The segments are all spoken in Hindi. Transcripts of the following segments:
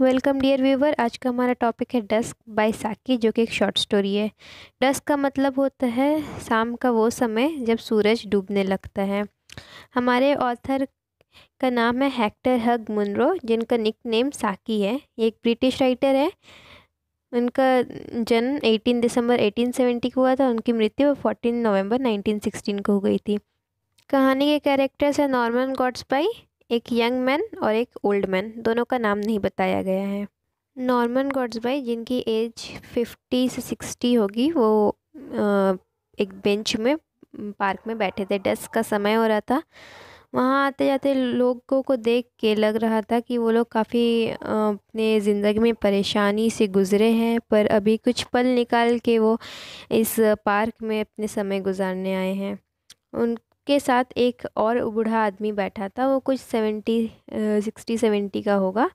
वेलकम डियर व्यूवर आज का हमारा टॉपिक है डस्क बाय साकी जो कि एक शॉर्ट स्टोरी है डस्क का मतलब होता है शाम का वो समय जब सूरज डूबने लगता है हमारे ऑथर का नाम है हेक्टर हग मुनरो जिनका निक नेम साकी है ये एक ब्रिटिश राइटर है उनका जन्म 18 दिसंबर 1870 को हुआ था उनकी मृत्यु फोर्टीन नवम्बर नाइनटीन को हो गई थी कहानी के कैरेक्टर्स हैं नॉर्मन गॉड्स बाई एक यंग मैन और एक ओल्ड मैन दोनों का नाम नहीं बताया गया है नॉर्मन गॉड्स बाई जिनकी एज फिफ्टी से सिक्सटी होगी वो एक बेंच में पार्क में बैठे थे डेस्क का समय हो रहा था वहाँ आते जाते लोगों को देख के लग रहा था कि वो लोग काफ़ी अपने ज़िंदगी में परेशानी से गुज़रे हैं पर अभी कुछ पल निकाल के वो इस पार्क में अपने समय गुजारने आए हैं उन के साथ एक और बूढ़ा आदमी बैठा था वो कुछ सेवेंटी सिक्सटी सेवेंटी का होगा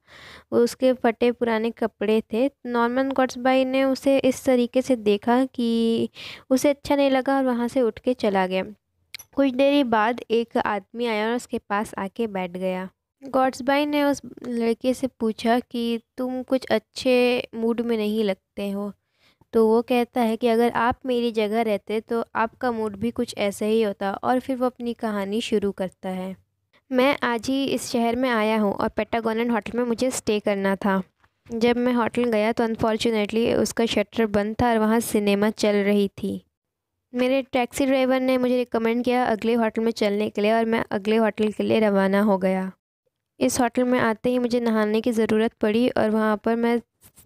वो उसके फटे पुराने कपड़े थे नॉर्मन गॉड्सबाई ने उसे इस तरीके से देखा कि उसे अच्छा नहीं लगा और वहाँ से उठ के चला गया कुछ देरी बाद एक आदमी आया और उसके पास आके बैठ गया गॉड्सबाई ने उस लड़के से पूछा कि तुम कुछ अच्छे मूड में नहीं लगते हो तो वो कहता है कि अगर आप मेरी जगह रहते तो आपका मूड भी कुछ ऐसा ही होता और फिर वो अपनी कहानी शुरू करता है मैं आज ही इस शहर में आया हूँ और पेटागोनन होटल में मुझे स्टे करना था जब मैं होटल गया तो अनफॉर्चुनेटली उसका शटर बंद था और वहाँ सिनेमा चल रही थी मेरे टैक्सी ड्राइवर ने मुझे रिकमेंड किया अगले होटल में चलने के लिए और मैं अगले होटल के लिए रवाना हो गया इस होटल में आते ही मुझे नहाने की ज़रूरत पड़ी और वहाँ पर मैं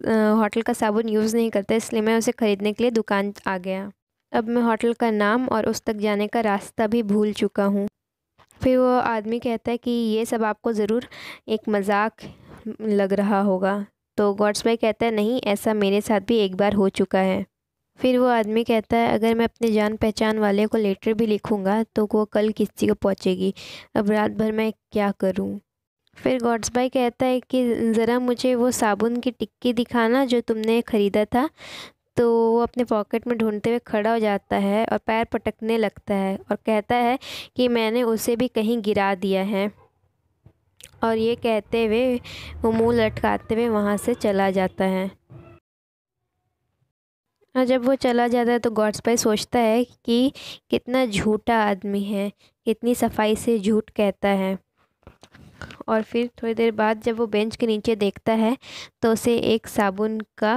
होटल का साबुन यूज़ नहीं करता इसलिए मैं उसे ख़रीदने के लिए दुकान आ गया अब मैं होटल का नाम और उस तक जाने का रास्ता भी भूल चुका हूँ फिर वो आदमी कहता है कि ये सब आपको ज़रूर एक मजाक लग रहा होगा तो गॉड्स भाई कहता है नहीं ऐसा मेरे साथ भी एक बार हो चुका है फिर वो आदमी कहता है अगर मैं अपने जान पहचान वाले को लेटर भी लिखूँगा तो वो कल किसी को पहुँचेगी अब रात भर मैं क्या करूँ फिर गॉड्स भाई कहता है कि ज़रा मुझे वो साबुन की टिक्की दिखाना जो तुमने ख़रीदा था तो वो अपने पॉकेट में ढूंढते हुए खड़ा हो जाता है और पैर पटकने लगता है और कहता है कि मैंने उसे भी कहीं गिरा दिया है और ये कहते हुए वो मुँह लटकाते हुए वहाँ से चला जाता है और जब वो चला जाता है तो गॉड्स भाई सोचता है कि कितना झूठा आदमी है कितनी सफाई से झूठ कहता है और फिर थोड़ी देर बाद जब वो बेंच के नीचे देखता है तो उसे एक साबुन का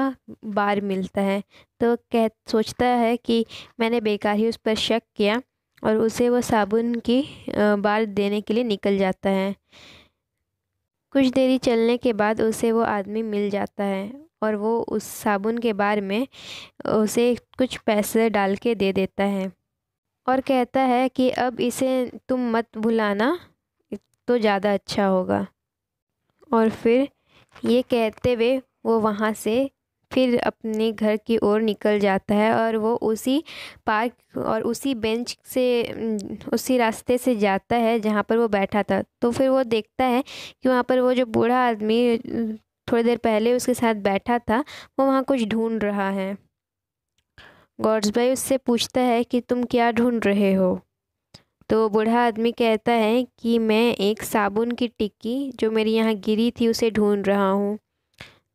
बार मिलता है तो कह सोचता है कि मैंने बेकार ही उस पर शक किया और उसे वो साबुन की बार देने के लिए निकल जाता है कुछ देरी चलने के बाद उसे वो आदमी मिल जाता है और वो उस साबुन के बार में उसे कुछ पैसे डाल के दे देता है और कहता है कि अब इसे तुम मत भुलाना तो ज़्यादा अच्छा होगा और फिर ये कहते हुए वो वहाँ से फिर अपने घर की ओर निकल जाता है और वो उसी पार्क और उसी बेंच से उसी रास्ते से जाता है जहाँ पर वो बैठा था तो फिर वो देखता है कि वहाँ पर वो जो बूढ़ा आदमी थोड़ी देर पहले उसके साथ बैठा था वो वहाँ कुछ ढूंढ रहा है गॉड्स भाई उससे पूछता है कि तुम क्या ढूंढ रहे हो तो बूढ़ा आदमी कहता है कि मैं एक साबुन की टिक्की जो मेरी यहाँ गिरी थी उसे ढूंढ रहा हूँ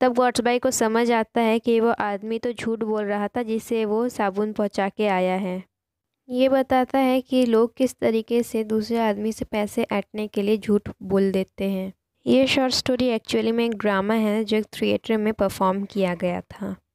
तब गौट्सबाई को समझ आता है कि वो आदमी तो झूठ बोल रहा था जिसे वो साबुन पहुँचा के आया है ये बताता है कि लोग किस तरीके से दूसरे आदमी से पैसे ऐटने के लिए झूठ बोल देते हैं ये शॉर्ट स्टोरी एक्चुअली में एक ड्रामा है जो एक थिएटर में परफॉर्म किया गया था